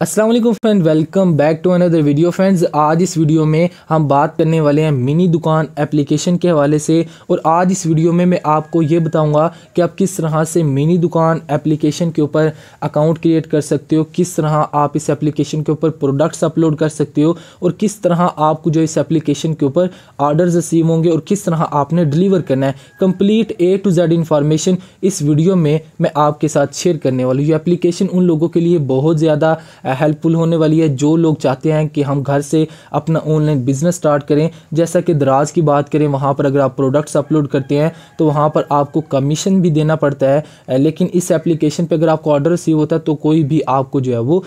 Aslam friend welcome back to another video friends आज इस video में हम बात करने वाले हैं मिनी दुकान एप्लीकेशन के हवाले से और आज इस वीडियो में मैं आपको ये बताऊंगा कि आप किस तरह से मिनी दुकान एप्लीकेशन के ऊपर अकाउंट क्रिएट कर सकते हो किस तरह आप इस एप्लीकेशन के ऊपर प्रोडक्ट्स अपलोड कर सकते हो और किस तरह आपको जो इस एप्लीकेशन के ऊपर आर्डर्स रिसीव होंगे और किस तरह आपने डिलीवर करना है complete A to Z information इस वीडियो में मैं आपके साथ शेयर करने वाली हूँ एप्लीकेशन उन लोगों के लिए बहुत ज़्यादा हेल्पफुल होने वाली है जो लोग चाहते हैं कि हम घर से अपना ऑनलाइन बिज़नेस स्टार्ट करें जैसा कि दराज की बात करें वहाँ पर अगर आप प्रोडक्ट्स अपलोड करते हैं तो वहाँ पर आपको कमीशन भी देना पड़ता है लेकिन इस एप्लीकेशन पर अगर आपका ऑर्डर रिसीव होता है तो कोई भी आपको जो है वो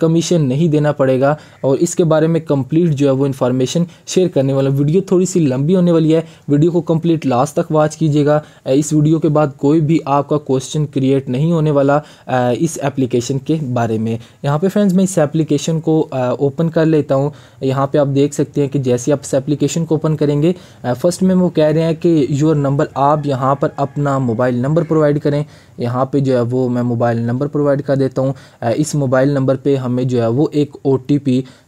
कमीशन नहीं देना पड़ेगा और इसके बारे में कम्प्लीट जो है वो इन्फॉर्मेशन शेयर करने वाला वीडियो थोड़ी सी लंबी होने वाली है वीडियो को कम्प्लीट लास्ट तक वॉच कीजिएगा इस वीडियो के बाद कोई भी आपका क्वेश्चन क्रिएट नहीं होने वाला इस एप्लीकेशन के बारे में यहाँ पे फ्रेंड्स मैं इस एप्लीकेशन को ओपन कर लेता हूँ यहाँ पे आप देख सकते हैं कि जैसे आप इस एप्लीकेशन को ओपन करेंगे फर्स्ट में वो कह रहे हैं कि योर नंबर आप यहाँ पर अपना मोबाइल नंबर प्रोवाइड करें यहाँ पे जो है वो मैं मोबाइल नंबर प्रोवाइड कर देता हूँ इस मोबाइल नंबर पर हमें जो है वो एक ओ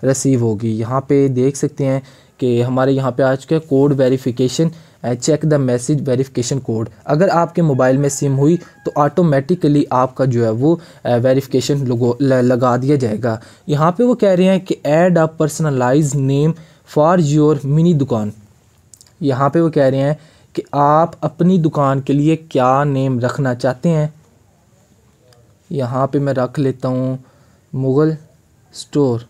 रिसीव होगी यहाँ पर देख सकते हैं कि हमारे यहाँ पे आ चुके हैं code verification check the message verification code अगर आपके मोबाइल में सिम हुई तो ऑटोमेटिकली आपका जो है वो वेरिफिकेशन uh, लगा दिया जाएगा यहाँ पे वो कह रहे हैं कि add a personalize name for your mini दुकान यहाँ पे वो कह रहे हैं कि आप अपनी दुकान के लिए क्या नेम रखना चाहते हैं यहाँ पे मैं रख लेता हूँ मुग़ल स्टोर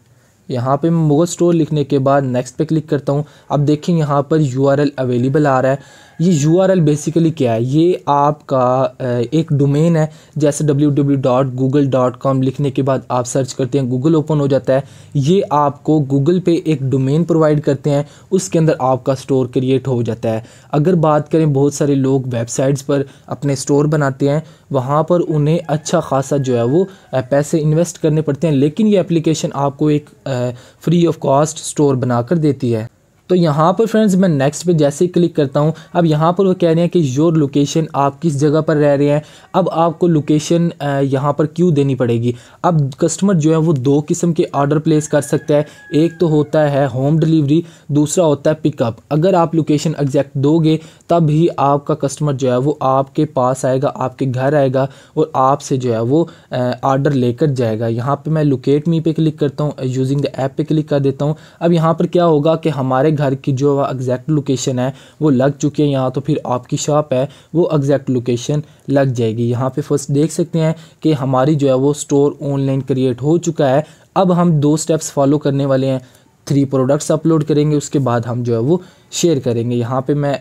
यहाँ पे मैं मुगल स्टोर लिखने के बाद नेक्स्ट पे क्लिक करता हूँ अब देखें यहाँ पर यू आर एल अवेलेबल आ रहा है ये यू बेसिकली क्या है ये आपका एक डोमेन है जैसे www.google.com लिखने के बाद आप सर्च करते हैं गूगल ओपन हो जाता है ये आपको गूगल पे एक डोमेन प्रोवाइड करते हैं उसके अंदर आपका स्टोर क्रिएट हो जाता है अगर बात करें बहुत सारे लोग वेबसाइट्स पर अपने स्टोर बनाते हैं वहाँ पर उन्हें अच्छा खासा जो है वो पैसे इन्वेस्ट करने पड़ते हैं लेकिन ये एप्लीकेशन आपको एक फ़्री ऑफ कॉस्ट स्टोर बनाकर देती है तो यहाँ पर फ्रेंड्स मैं नेक्स्ट पे जैसे ही क्लिक करता हूँ अब यहाँ पर वो कह रहे हैं कि योर लोकेशन आप किस जगह पर रह रहे हैं अब आपको लोकेशन यहाँ पर क्यों देनी पड़ेगी अब कस्टमर जो है वो दो किस्म के ऑर्डर प्लेस कर सकता है एक तो होता है होम डिलीवरी दूसरा होता है पिकअप अगर आप लोकेशन एग्जैक्ट दोगे तब ही आपका कस्टमर जो है वो आपके पास आएगा आपके घर आएगा और आपसे जो है वो ऑर्डर लेकर जाएगा यहाँ पर मैं लोकेट मी पे क्लिक करता हूँ यूजिंग द ऐप पर क्लिक कर देता हूँ अब यहाँ पर क्या होगा कि हमारे घर की जो एग्जैक्ट लोकेशन है वो लग चुकी है यहाँ तो फिर आपकी शॉप है वो एग्जैक्ट लोकेशन लग जाएगी यहाँ पे फर्स्ट देख सकते हैं कि हमारी जो है वो स्टोर ऑनलाइन क्रिएट हो चुका है अब हम दो स्टेप्स फॉलो करने वाले हैं थ्री प्रोडक्ट्स अपलोड करेंगे उसके बाद हम जो है वो शेयर करेंगे यहाँ पे मैं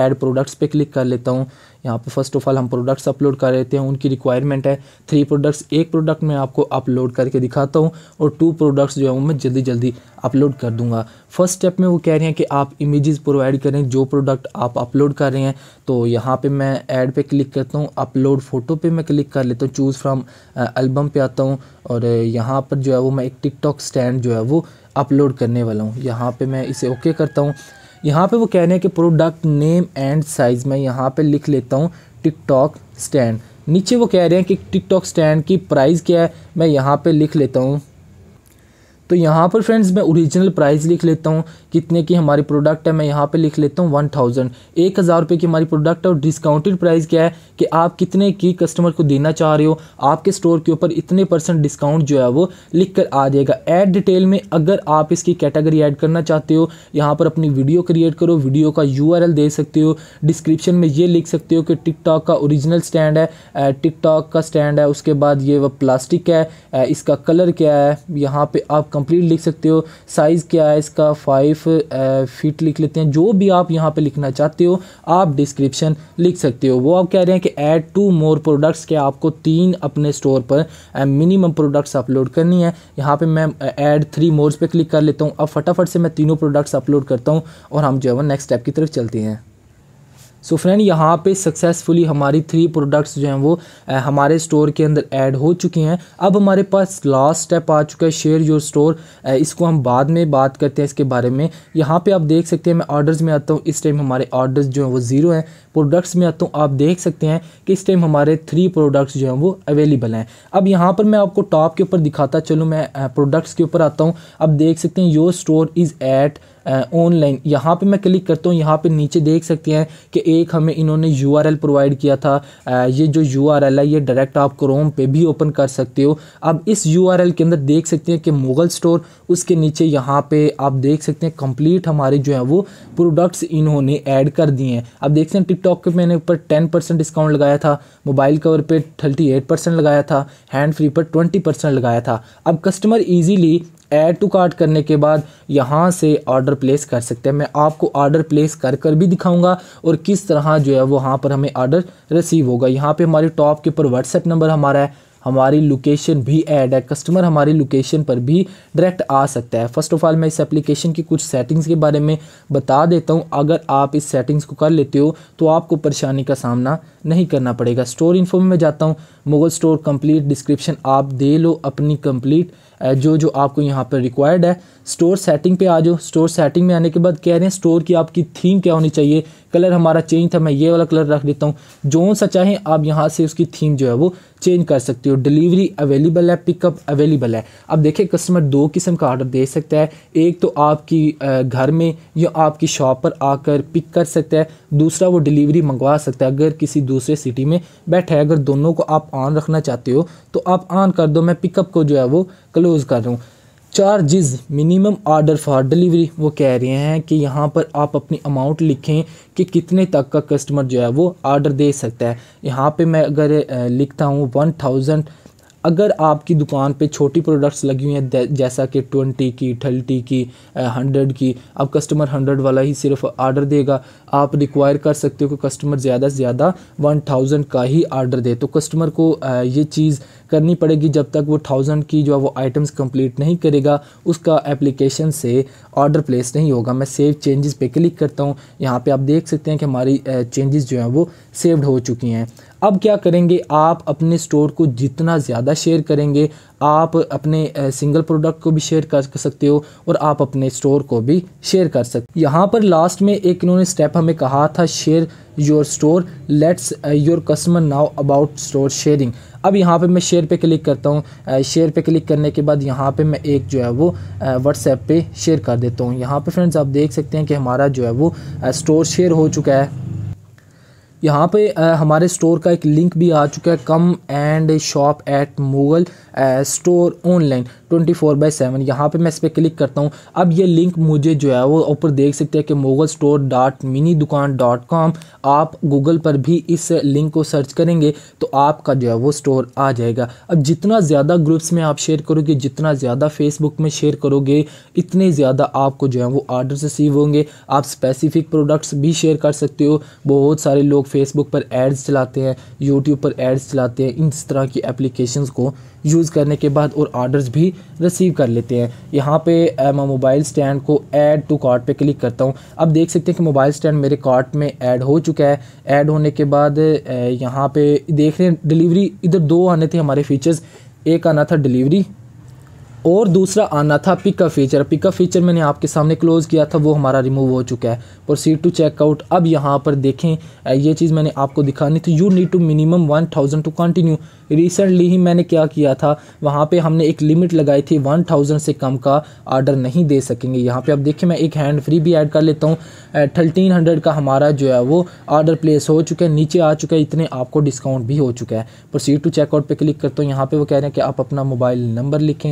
ऐड प्रोडक्ट्स पे क्लिक कर लेता हूँ यहाँ पे फर्स्ट ऑफ ऑल हम प्रोडक्ट्स अपलोड कर लेते हैं उनकी रिक्वायरमेंट है थ्री प्रोडक्ट्स एक प्रोडक्ट मैं आपको अपलोड करके दिखाता हूँ और टू प्रोडक्ट्स जो है वो मैं जल्दी जल्दी अपलोड कर दूँगा फर्स्ट स्टेप में वो कह रहे हैं कि आप इमेजेस प्रोवाइड करें जो प्रोडक्ट आप अपलोड कर रहे हैं तो यहाँ पर मैं ऐड पर क्लिक करता हूँ अपलोड फ़ोटो पर मैं क्लिक कर लेता हूँ चूज़ फ्राम एल्बम पर आता हूँ और यहाँ पर जो है वो मैं एक टिकटॉक स्टैंड जो है वो अपलोड करने वाला हूँ यहाँ पे मैं इसे ओके करता हूँ यहाँ पे वो कह रहे हैं कि प्रोडक्ट नेम एंड साइज़ मैं यहाँ पे लिख लेता हूँ टिकटॉक स्टैंड नीचे वो कह रहे हैं कि टिकटॉक स्टैंड की प्राइस क्या है मैं यहाँ पे लिख लेता हूँ तो यहाँ पर फ्रेंड्स मैं ओरिजिनल प्राइस लिख लेता हूँ कितने की हमारी प्रोडक्ट है मैं यहाँ पे लिख लेता हूँ वन थाउजेंड एक हज़ार रुपये की हमारी प्रोडक्ट है और डिस्काउंटेड प्राइस क्या है कि आप कितने की कस्टमर को देना चाह रहे हो आपके स्टोर के ऊपर इतने परसेंट डिस्काउंट जो है वो लिख कर आ जाएगा ऐड डिटेल में अगर आप इसकी कैटेगरी ऐड करना चाहते हो यहाँ पर अपनी वीडियो क्रिएट करो वीडियो का यू दे सकते हो डिस्क्रिप्शन में ये लिख सकते हो कि टिकटॉक का ओरिजिनल स्टैंड है टिकटॉक का स्टैंड है उसके बाद ये वह प्लास्टिक है इसका कलर क्या है यहाँ पर आप कंप्लीट लिख सकते हो साइज़ क्या है इसका फाइव फीट uh, लिख लेते हैं जो भी आप यहाँ पे लिखना चाहते हो आप डिस्क्रिप्शन लिख सकते हो वो आप कह रहे हैं कि ऐड टू मोर प्रोडक्ट्स के आपको तीन अपने स्टोर पर मिनिमम प्रोडक्ट्स अपलोड करनी है यहाँ पर मैं ऐड थ्री मोर्स पर क्लिक कर लेता हूँ अब फटाफट से मैं तीनों प्रोडक्ट्स अपलोड करता हूँ और हम जो है वो नेक्स्ट स्टेप की तरफ चलते हैं सो फ्रेंड यहाँ पे सक्सेसफुली हमारी थ्री प्रोडक्ट्स जो हैं वो हमारे स्टोर के अंदर ऐड हो चुकी हैं अब हमारे पास लास्ट स्टेप आ चुका है शेयर योर स्टोर इसको हम बाद में बात करते हैं इसके बारे में यहाँ पे आप देख सकते हैं मैं ऑर्डर्स में आता हूँ इस टाइम हमारे ऑर्डर्स जो हैं वो ज़ीरो हैं प्रोडक्ट्स में आता हूँ आप देख सकते हैं कि इस टाइम हमारे थ्री प्रोडक्ट्स जो हैं वो अवेलेबल हैं अब यहाँ पर मैं आपको टॉप के ऊपर दिखाता चलूँ मैं प्रोडक्ट्स के ऊपर आता हूँ अब देख सकते हैं your store is at online यहाँ पर मैं क्लिक करता हूँ यहाँ पर नीचे देख सकते हैं कि एक हमें इन्होंने यू प्रोवाइड किया था ये जो यू है ये डायरेक्ट आप क्रोम पे भी ओपन कर सकते हो अब इस यू के अंदर देख सकते हैं कि मुगल स्टोर उसके नीचे यहाँ पे आप देख सकते हैं कंप्लीट हमारे जो है वो प्रोडक्ट्स इन्होंने ऐड कर दिए हैं अब देख सकते हैं टिकटॉक के मैंने ऊपर टेन परसेंट डिस्काउंट लगाया था मोबाइल कवर पर थर्टी एट परसेंट लगाया था हैंड फ्री पर ट्वेंटी परसेंट लगाया था अब customer easily add to cart करने के बाद यहाँ से ऑर्डर प्लेस कर सकते हैं मैं आपको ऑर्डर प्लेस कर कर भी दिखाऊंगा और किस तरह जो है वो वहाँ पर हमें ऑर्डर रिसीव होगा यहाँ पे हमारे टॉप के ऊपर व्हाट्सएप नंबर हमारा है हमारी लोकेशन भी ऐड है कस्टमर हमारी लोकेशन पर भी डायरेक्ट आ सकता है फर्स्ट ऑफ ऑल मैं इस एप्लीकेशन की कुछ सेटिंग्स के बारे में बता देता हूँ अगर आप इस सेटिंग्स को कर लेते हो तो आपको परेशानी का सामना नहीं करना पड़ेगा स्टोर इन्फो में मैं जाता हूँ मुगल स्टोर कंप्लीट डिस्क्रिप्शन आप दे लो अपनी कंप्लीट जो जो आपको यहाँ पर रिक्वायर्ड है स्टोर सेटिंग पे आ जाओ स्टोर सेटिंग में आने के बाद कह रहे हैं स्टोर की आपकी थीम क्या होनी चाहिए कलर हमारा चेंज था मैं ये वाला कलर रख देता हूँ जो सा चाहें आप यहाँ से उसकी थीम जो है वो चेंज कर सकते हो डिलीवरी अवेलेबल है पिकअप अवेलेबल है अब देखिए कस्टमर दो किस्म का ऑर्डर दे सकता है एक तो आपकी घर में या आपकी शॉप पर आकर पिक कर सकता है दूसरा वो डिलीवरी मंगवा सकता है अगर किसी दूसरे सिटी में बैठा है अगर दोनों को आप ऑन रखना चाहते हो तो आप ऑन कर दो मैं पिकअप को जो है वो क्लोज़ कर रहा हूँ charges minimum order for delivery वो कह रहे हैं कि यहाँ पर आप अपनी अमाउंट लिखें कि कितने तक का कस्टमर जो है वो ऑर्डर दे सकता है यहाँ पे मैं अगर लिखता हूँ वन थाउजेंड अगर आपकी दुकान पे छोटी प्रोडक्ट्स लगी हुई हैं जैसा कि ट्वेंटी की थर्टी की हंड्रेड की अब कस्टमर हंड्रेड वाला ही सिर्फ आर्डर देगा आप रिक्वायर कर सकते हो कि कस्टमर ज़्यादा से ज़्यादा वन थाउजेंड का ही आर्डर दे तो कस्टमर को ये चीज़ करनी पड़ेगी जब तक वो थाउजेंड की जो है वो आइटम्स कंप्लीट नहीं करेगा उसका एप्लीकेशन से ऑर्डर प्लेस नहीं होगा मैं सेव चेंजेस पे क्लिक करता हूँ यहाँ पे आप देख सकते हैं कि हमारी चेंजेस जो हैं वो सेव्ड हो चुकी हैं अब क्या करेंगे आप अपने स्टोर को जितना ज़्यादा शेयर करेंगे आप अपने सिंगल प्रोडक्ट को भी शेयर कर सकते हो और आप अपने स्टोर को भी शेयर कर सकते यहाँ पर लास्ट में एक इन्होंने स्टेप हमें कहा था share your store let's your customer now about store sharing अब यहाँ पे मैं शेयर पे क्लिक करता हूँ शेयर पे क्लिक करने के बाद यहाँ पे मैं एक जो है वो व्हाट्सएप पे शेयर कर देता हूँ यहाँ पे फ्रेंड्स आप देख सकते हैं कि हमारा जो है वो स्टोर शेयर हो चुका है यहाँ पे आ, हमारे स्टोर का एक लिंक भी आ चुका है come and shop at Mughal store online twenty four by seven यहाँ पर मैं इस पर क्लिक करता हूँ अब ये लिंक मुझे जो है वो ऊपर देख सकते हैं कि Mughal store dot mini dukan dot com आप गूगल पर भी इस लिंक को सर्च करेंगे तो आपका जो है वो स्टोर आ जाएगा अब जितना ज़्यादा ग्रुप्स में आप शेयर करोगे जितना ज़्यादा फेसबुक में शेयर करोगे इतने ज़्यादा आपको जो है वो आर्डर रिसीव होंगे आप स्पेसिफिक प्रोडक्ट्स भी शेयर कर सकते हो बहुत सारे लोग फेसबुक पर एड्स चलाते हैं यूट्यूब पर एड्स चलाते हैं इस तरह की एप्लीकेशंस को यूज़ करने के बाद और आर्डर्स भी रिसीव कर लेते हैं यहाँ पे मैं मोबाइल स्टैंड को ऐड टू कार्ट पे क्लिक करता हूँ अब देख सकते हैं कि मोबाइल स्टैंड मेरे कार्ट में ऐड हो चुका है ऐड होने के बाद यहाँ पे देख रहे हैं डिलीवरी इधर दो आने थे हमारे फीचर्स एक आना था डिलीवरी और दूसरा आना था पिकअप फीचर पिकअप फीचर मैंने आपके सामने क्लोज़ किया था वो हमारा रिमूव हो चुका है प्रोसीड टू चेकआउट अब यहाँ पर देखें ये चीज़ मैंने आपको दिखानी थी you need to minimum one thousand to continue recently ही मैंने क्या किया था वहाँ पे हमने एक लिमिट लगाई थी वन थाउजेंड से कम का आर्डर नहीं दे सकेंगे यहाँ पे आप देखिए मैं एक हैंड फ्री भी ऐड कर लेता हूँ थर्टीन हंड्रेड का हमारा जो है वो आर्डर प्लेस हो चुका है नीचे आ चुका है इतने आपको डिस्काउंट भी हो चुका है प्रोसीड टू चेकआउट पर क्लिक करता हूँ यहाँ पर वो कह रहे हैं कि आप अपना मोबाइल नंबर लिखें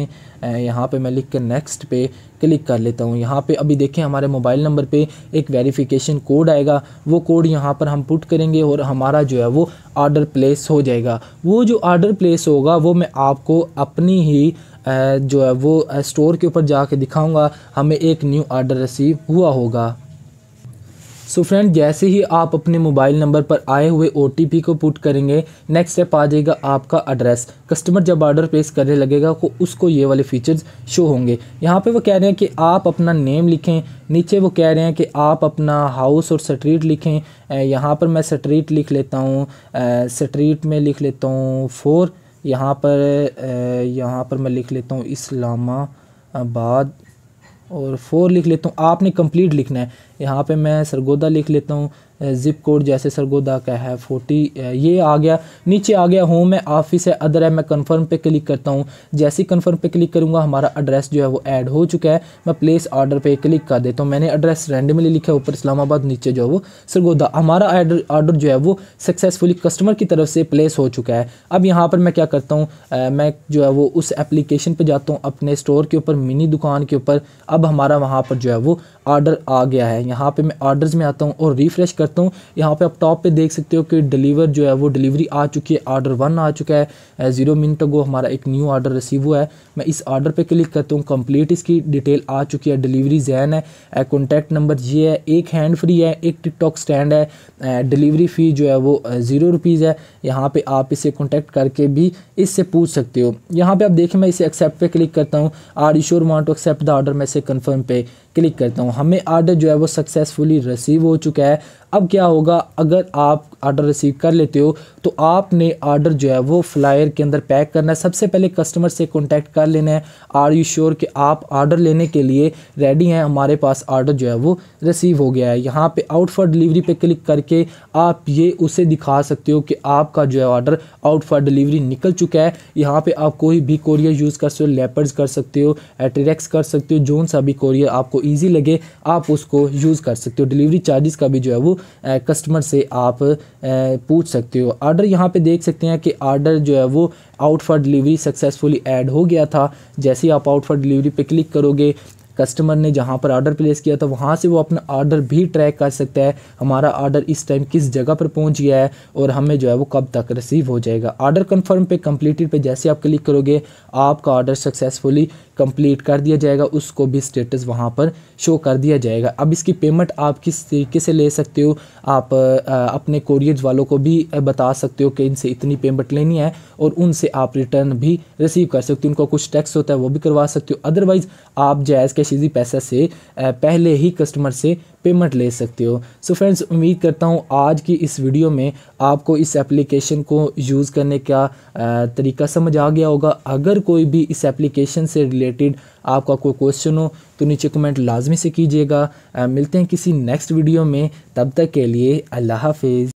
यहाँ पर मैं लिख कर नेक्स्ट पे क्लिक कर लेता हूँ यहाँ पर अभी देखें हमारे मोबाइल नंबर पर एक वेरीफिकेशन कोड आएगा वो कोड यहाँ पर हम पुट करेंगे और हमारा जो है वो आर्डर प्लेस हो जाएगा वो जो ऑर्डर प्लेस होगा वो मैं आपको अपनी ही जो है वो स्टोर के ऊपर जाके दिखाऊंगा हमें एक न्यू ऑर्डर रिसीव हुआ होगा सो फ्रेंड जैसे ही आप अपने मोबाइल नंबर पर आए हुए ओ को पुट करेंगे नेक्स्ट स्टेप आ जाएगा आपका एड्रेस कस्टमर जब ऑर्डर प्लेस करने लगेगा तो उसको ये वाले फीचर्स शो होंगे यहाँ पे वो कह रहे हैं कि आप अपना नेम लिखें नीचे वो कह रहे हैं कि आप अपना हाउस और स्ट्रीट लिखें यहाँ पर मैं स्ट्रीट लिख लेता हूँ स्ट्रीट में लिख लेता हूँ फोर यहाँ पर यहाँ पर मैं लिख लेता हूँ इस्लामाबाद और फोर लिख लेता हूँ आपने कंप्लीट लिखना है यहाँ पे मैं सरगोदा लिख लेता हूँ ज़िप कोड जैसे सरगोदा का है फोर्टी ये आ गया नीचे आ गया होम है ऑफिस है अदर है मैं कन्फर्म पे क्लिक करता हूँ जैसे ही कन्फर्म पे क्लिक करूँगा हमारा एड्रेस जो है वो ऐड हो चुका है मैं प्लेस ऑर्डर पे क्लिक कर देता हूँ मैंने एड्रेस रेंडमली लिखा है ऊपर इस्लामाबाद नीचे जो है वो सरगोदा हमारा ऑर्डर जो है वो सक्सेसफुली कस्टमर की तरफ से प्लेस हो चुका है अब यहाँ पर मैं क्या करता हूँ मैं जो है वो उस एप्लीकेशन पर जाता हूँ अपने स्टोर के ऊपर मिनी दुकान के ऊपर अब हमारा वहाँ पर जो है वो आर्डर आ गया है यहाँ पे मैं ऑर्डर्स में आता हूँ और रिफ़्रेश करता हूँ यहाँ पे आप टॉप पे देख सकते हो कि डिलीवर जो है वो डिलीवरी आ चुकी है आर्डर वन आ चुका है ज़ीरो मिनट को हमारा एक न्यू ऑर्डर रिसीव हुआ है मैं इस ऑर्डर पर क्लिक करता हूँ कंप्लीट इसकी डिटेल आ चुकी है डिलीवरी जैन है कॉन्टैक्ट eh, नंबर ये है एक हैंड फ्री है एक टिकटॉक स्टैंड है डिलीवरी eh, फ़ी जो है वो ज़ीरो eh, रुपीज़ है यहाँ पर आप इसे कॉन्टैक्ट करके भी इससे पूछ सकते हो यहाँ पर आप देखें मैं इसे एक्सेप्ट क्लिक करता हूँ are you sure want to accept the order मैं इसे कन्फर्म पे क्लिक करता हूँ हमें आर्डर जो है वो सक्सेसफुली रिसीव हो चुका है अब क्या होगा अगर आप आर्डर रिसीव कर लेते हो तो आपने आर्डर जो है वो फ्लायर के अंदर पैक करना है सबसे पहले कस्टमर से कॉन्टैक्ट कर लेना है आर यू श्योर कि आप आर्डर लेने के लिए रेडी हैं हमारे पास आर्डर जो है वो रिसीव हो गया है यहाँ पे आउट फॉर डिलीवरी पे क्लिक करके आप ये उसे दिखा सकते हो कि आपका जो है ऑर्डर आउट फॉर डिलीवरी निकल चुका है यहाँ पर आप कोई भी कोरियर यूज़ कर सकते हो लेपर्स कर सकते हो एटरेक्स कर सकते हो जोन सा भी कोरियर आपको ईजी लगे आप उसको यूज़ कर सकते हो डिलीवरी चार्जेस का भी जो है वो कस्टमर से आप पूछ सकते हो आर्डर यहाँ पे देख सकते हैं कि आर्डर जो है वो out for delivery successfully add हो गया था जैसे ही आप आउट फॉर डिलीवरी पे क्लिक करोगे कस्टमर ने जहाँ पर ऑर्डर प्लेस किया था वहाँ से वो अपना ऑर्डर भी ट्रैक कर सकता है हमारा ऑर्डर इस टाइम किस जगह पर पहुँच गया है और हमें जो है वो कब तक रिसीव हो जाएगा ऑर्डर कन्फर्म पे कम्प्लीटेड पे जैसे आप क्लिक करोगे आपका ऑर्डर सक्सेसफुली कंप्लीट कर दिया जाएगा उसको भी स्टेटस वहाँ पर शो कर दिया जाएगा अब इसकी पेमेंट आप किस तरीके से ले सकते हो आप आ, अपने कोरियर वालों को भी बता सकते हो कि इनसे इतनी पेमेंट लेनी है और उनसे आप रिटर्न भी रिसीव कर सकते हो उनको कुछ टैक्स होता है वो भी करवा सकते हो अदरवाइज़ आप जैज़ के रसीदी पैसा से पहले ही कस्टमर से पेमेंट ले सकते हो सो so फ्रेंड्स उम्मीद करता हूँ आज की इस वीडियो में आपको इस एप्लीकेशन को यूज़ करने का तरीका समझ आ गया होगा अगर कोई भी इस एप्लीकेशन से रिलेटेड आपका कोई क्वेश्चन हो तो नीचे कमेंट लाजमी से कीजिएगा मिलते हैं किसी नेक्स्ट वीडियो में तब तक के लिए अल्लाह हाफिज़